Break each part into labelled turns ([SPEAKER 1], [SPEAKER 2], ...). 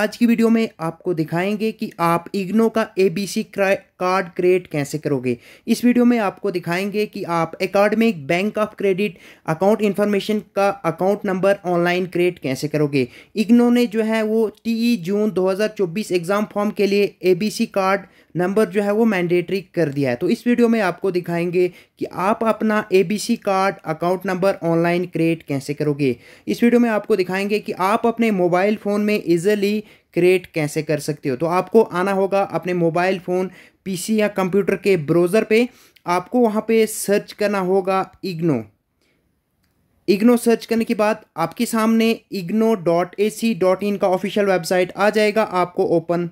[SPEAKER 1] आज की वीडियो में आपको दिखाएंगे कि आप इग्नो का एबीसी बी कार्ड क्रिएट कैसे करोगे इस वीडियो में आपको दिखाएंगे कि आप academic bank of credit account information का अकाउंट नंबर ऑनलाइन क्रिएट कैसे करोगे इग्नो ने जो है वो टीई जून 2024 एग्ज़ाम फॉर्म के लिए एबीसी कार्ड नंबर जो है वो मैंडेटरी कर दिया है तो इस वीडियो में आपको दिखाएंगे कि आप अपना ABC card account number online create कैसे करोगे इस वीडियो में आपको दिखाएंगे कि आप अपने मोबाइल फ़ोन में ईजिली क्रिएट कैसे कर सकते हो तो आपको आना होगा अपने मोबाइल फ़ोन पीसी या कंप्यूटर के ब्राउज़र पे आपको वहाँ पे सर्च करना होगा इग्नो इग्नो सर्च करने के बाद आपके सामने IGNOU dot A C dot in का ऑफिशियल वेबसाइट आ जाएगा आपको ओपन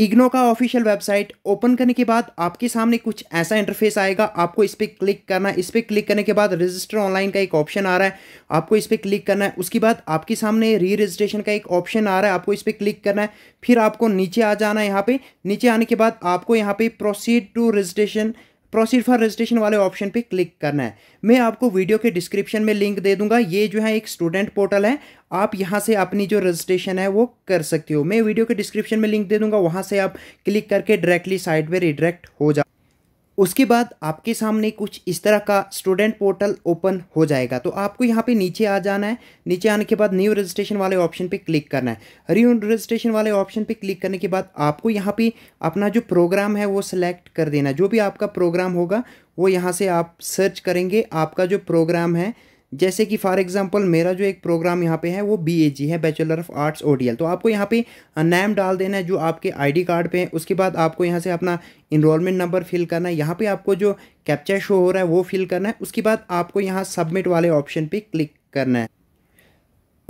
[SPEAKER 1] इग्नो का ऑफिशियल वेबसाइट ओपन करने के बाद आपके सामने कुछ ऐसा इंटरफेस आएगा आपको इस पर क्लिक करना है इस पर क्लिक करने के बाद रजिस्टर ऑनलाइन का एक ऑप्शन आ रहा है आपको इस पर क्लिक करना है उसके बाद आपके सामने री रजिस्ट्रेशन का एक ऑप्शन आ रहा है आपको इस पर क्लिक करना है फिर आपको नीचे आ जाना है यहाँ पे नीचे आने के बाद आपको यहाँ पे proceed to registration proceed for registration वाले ऑप्शन पे क्लिक करना है मैं आपको वीडियो के डिस्क्रिप्शन में लिंक दे दूंगा ये जो है एक स्टूडेंट पोर्टल है आप यहाँ से अपनी जो रजिस्ट्रेशन है वो कर सकते हो मैं वीडियो के डिस्क्रिप्शन में लिंक दे दूंगा वहाँ से आप क्लिक करके डायरेक्टली साइट पर रिडायरेक्ट हो जाओ उसके बाद आपके सामने कुछ इस तरह का स्टूडेंट पोर्टल ओपन हो जाएगा तो आपको यहाँ पे नीचे आ जाना है नीचे आने के बाद न्यू रजिस्ट्रेशन वाले ऑप्शन पे क्लिक करना है न्यू रजिस्ट्रेशन वाले ऑप्शन पे क्लिक करने के बाद आपको यहाँ पे अपना जो प्रोग्राम है वो सिलेक्ट कर देना जो भी आपका प्रोग्राम होगा वो यहाँ से आप सर्च करेंगे आपका जो प्रोग्राम है जैसे कि फॉर एग्जांपल मेरा जो एक प्रोग्राम यहाँ पे है वो बीएजी है बैचलर ऑफ आर्ट्स ओडीएल तो आपको यहाँ पे नैम डाल देना है जो आपके आईडी कार्ड पे है उसके बाद आपको यहाँ से अपना इनरोलमेंट नंबर फिल करना है यहाँ पे आपको जो कैप्चर शो हो रहा है वो फिल करना है उसके बाद आपको यहाँ सबमिट वाले ऑप्शन पर क्लिक करना है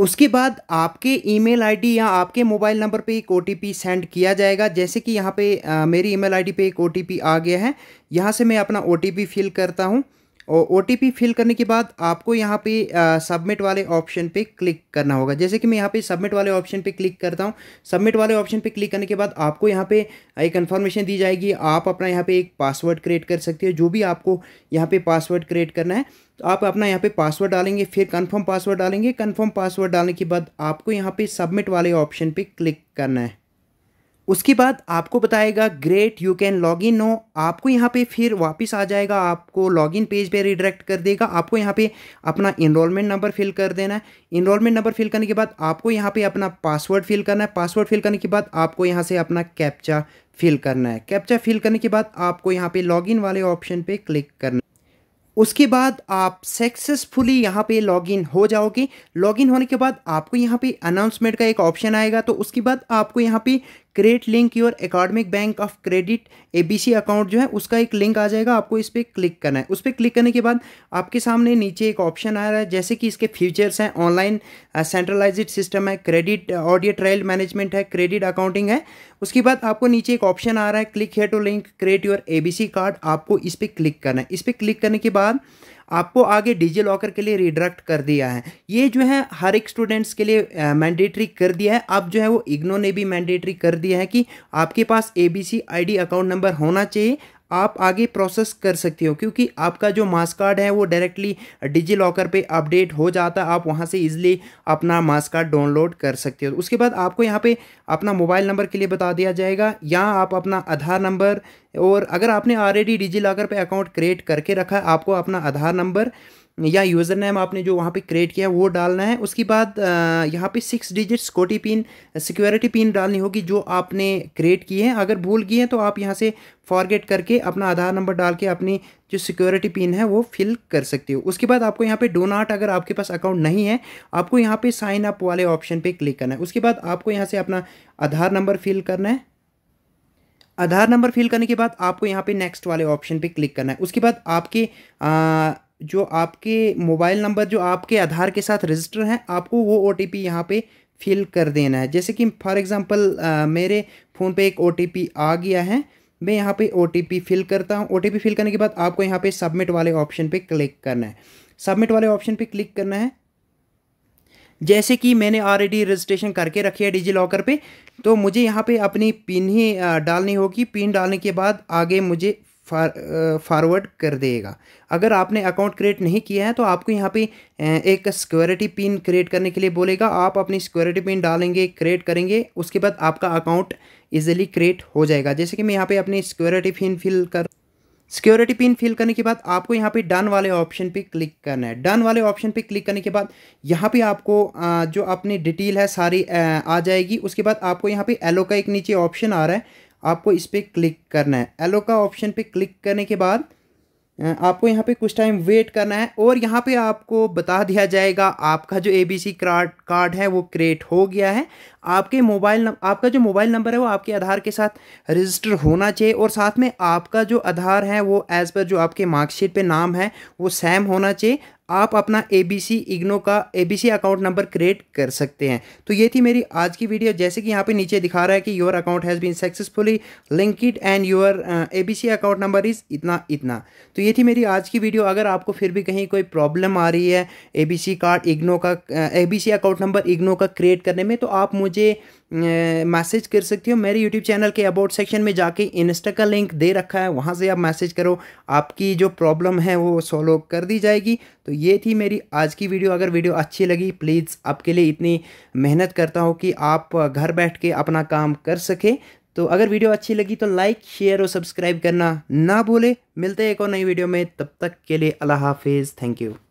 [SPEAKER 1] उसके बाद आपके ईमेल आईडी या आपके मोबाइल नंबर पे एक ओ सेंड किया जाएगा जैसे कि यहाँ पे आ, मेरी ईमेल आईडी पे एक ओ आ गया है यहाँ से मैं अपना ओ फिल करता हूँ और ओ फिल करने के बाद आपको यहाँ पे सबमिट वाले ऑप्शन पे क्लिक करना होगा जैसे कि मैं यहाँ पे सबमिट वाले ऑप्शन पे क्लिक करता हूँ सबमिट वाले ऑप्शन पे क्लिक करने के बाद आपको यहाँ पे एक कन्फर्मेशन दी जाएगी आप अपना यहाँ पे एक पासवर्ड क्रिएट कर सकते हो जो भी आपको यहाँ पे पासवर्ड क्रिएट करना है तो आप अपना यहाँ पे पासवर्ड डालेंगे फिर कन्फर्म पासवर्ड डालेंगे कन्फर्म पासवर्ड डालने के बाद आपको यहाँ पे सबमिट वाले ऑप्शन पर क्लिक करना है उसके बाद आपको बताएगा great you can log in no आपको यहाँ पे फिर वापस आ जाएगा आपको लॉग इन पेज पे रिडायरेक्ट कर देगा आपको यहाँ पे अपना इनरोलमेंट नंबर फिल कर देना है इनरोलमेंट नंबर फिल करने के बाद आपको यहाँ पे अपना पासवर्ड फिल करना है पासवर्ड फिल करने के बाद आपको यहाँ से अपना कैप्चा फिल करना है कैप्चा फिल करने के बाद आपको यहाँ पे इन वाले ऑप्शन पर क्लिक करना उसके बाद आप सक्सेसफुली यहाँ पे लॉगिन हो जाओगे लॉगिन होने के बाद आपको यहाँ पे अनाउंसमेंट का एक ऑप्शन आएगा तो उसके बाद आपको यहाँ पे credit link your academic bank of credit ABC account जो है उसका एक लिंक आ जाएगा आपको इस पर क्लिक करना है उस पर क्लिक करने के बाद आपके सामने नीचे एक ऑप्शन आ रहा है जैसे कि इसके फीचर्स हैं ऑनलाइन सेंट्रलाइज्ड सिस्टम है क्रेडिट ऑडियो ट्रायल मैनेजमेंट है क्रेडिट अकाउंटिंग है उसके बाद आपको नीचे एक ऑप्शन आ रहा है click here to link create your C card आपको इस पर क्लिक करना है इस पर क्लिक करने के बाद आपको आगे डिजी लॉकर के लिए रिडायरेक्ट कर दिया है ये जो है हर एक स्टूडेंट्स के लिए मैंडेटरी कर दिया है अब जो है वो इग्नो ने भी मैंडेटरी कर दिया है कि आपके पास A B C I D account number होना चाहिए आप आगे प्रोसेस कर सकते हो क्योंकि आपका जो मास कार्ड है वो डायरेक्टली डिजी लॉकर पर अपडेट हो जाता है आप वहाँ से ईजिली अपना मास कार्ड डाउनलोड कर सकते हो उसके बाद आपको यहाँ पे अपना मोबाइल नंबर के लिए बता दिया जाएगा या आप अपना आधार नंबर और अगर आपने ऑलरेडी डिजी लॉकर पर अकाउंट क्रिएट करके रखा है आपको अपना आधार नंबर या यूज़र नेम आपने जो वहाँ पे क्रिएट किया है वो डालना है उसके बाद यहाँ पे सिक्स डिजिट्स कोटी पिन सिक्योरिटी पिन डालनी होगी जो आपने क्रिएट की है अगर भूल गए हैं तो आप यहाँ से फॉरगेट करके अपना आधार नंबर डाल के अपनी जो सिक्योरिटी पिन है वो फिल कर सकते हो उसके बाद आपको यहाँ पे डो नॉट अगर आपके पास अकाउंट नहीं है आपको यहाँ पर साइन अप वाले ऑप्शन पर क्लिक करना है उसके बाद आपको यहाँ से अपना आधार नंबर फिल करना है आधार नंबर फिल करने के बाद आपको यहाँ पे नेक्स्ट वाले ऑप्शन पे क्लिक करना है उसके बाद आपके जो आपके मोबाइल नंबर जो आपके आधार के साथ रजिस्टर हैं आपको वो ओ टी पी यहाँ पर फिल कर देना है जैसे कि फॉर एग्ज़ाम्पल मेरे फ़ोन पे एक ओ टी पी आ गया है मैं यहाँ पे ओ टी पी फिल करता हूँ ओ टी पी फिल करने के बाद आपको यहाँ पे सबमिट वाले ऑप्शन पे क्लिक करना है सबमिट वाले ऑप्शन पे क्लिक करना है जैसे कि मैंने ऑलरेडी रजिस्ट्रेशन करके रखी है डिजी लॉकर पर तो मुझे यहाँ पर अपनी पिन ही डालनी होगी पिन डालने के बाद आगे मुझे फार फॉरवर्ड uh, कर देगा अगर आपने अकाउंट क्रिएट नहीं किया है तो आपको यहाँ पे uh, एक सिक्योरिटी पिन क्रिएट करने के लिए बोलेगा आप अपनी सिक्योरिटी पिन डालेंगे क्रिएट करेंगे उसके बाद आपका अकाउंट इजीली क्रिएट हो जाएगा जैसे कि मैं यहाँ पे अपनी सिक्योरिटी पिन फिल कर सिक्योरिटी पिन फिल करने के बाद आपको यहाँ पे डन वाले ऑप्शन पे क्लिक करना है डन वाले ऑप्शन पे क्लिक करने के बाद यहाँ पे आपको uh, जो अपनी डिटेल है सारी आ जाएगी उसके बाद आपको यहाँ पे एलो का एक नीचे ऑप्शन आ रहा है आपको इस पर क्लिक करना है एलो का ऑप्शन पे क्लिक करने के बाद आपको यहाँ पे कुछ टाइम वेट करना है और यहाँ पे आपको बता दिया जाएगा आपका जो A B C card card है वो क्रिएट हो गया है आपके मोबाइल आपका जो मोबाइल नंबर है वो आपके आधार के साथ रजिस्टर होना चाहिए और साथ में आपका जो आधार है वो एज़ पर जो आपके मार्कशीट पे नाम है वो सेम होना चाहिए आप अपना ए बी सी इग्नो का A B C account number create कर सकते हैं तो ये थी मेरी आज की वीडियो जैसे कि यहाँ पे नीचे दिखा रहा है कि your account has been successfully linked and your A B C account number is इतना इतना तो ये थी मेरी आज की वीडियो अगर आपको फिर भी कहीं कोई प्रॉब्लम आ रही है A B C card IGNOU का A B C account number IGNOU का क्रिएट करने में तो आप मुझे मुझे मैसेज कर सकती हो मेरे यूट्यूब चैनल के अबाउट सेक्शन में जाके इंस्टा का लिंक दे रखा है वहाँ से आप मैसेज करो आपकी जो प्रॉब्लम है वो सॉल्व कर दी जाएगी तो ये थी मेरी आज की वीडियो अगर वीडियो अच्छी लगी प्लीज़ आपके लिए इतनी मेहनत करता हूँ कि आप घर बैठ के अपना काम कर सके तो अगर वीडियो अच्छी लगी तो लाइक शेयर और सब्सक्राइब करना ना भूले मिलते हैं एक और नई वीडियो में तब तक के लिए अल्लाह हाफिज़ थैंक यू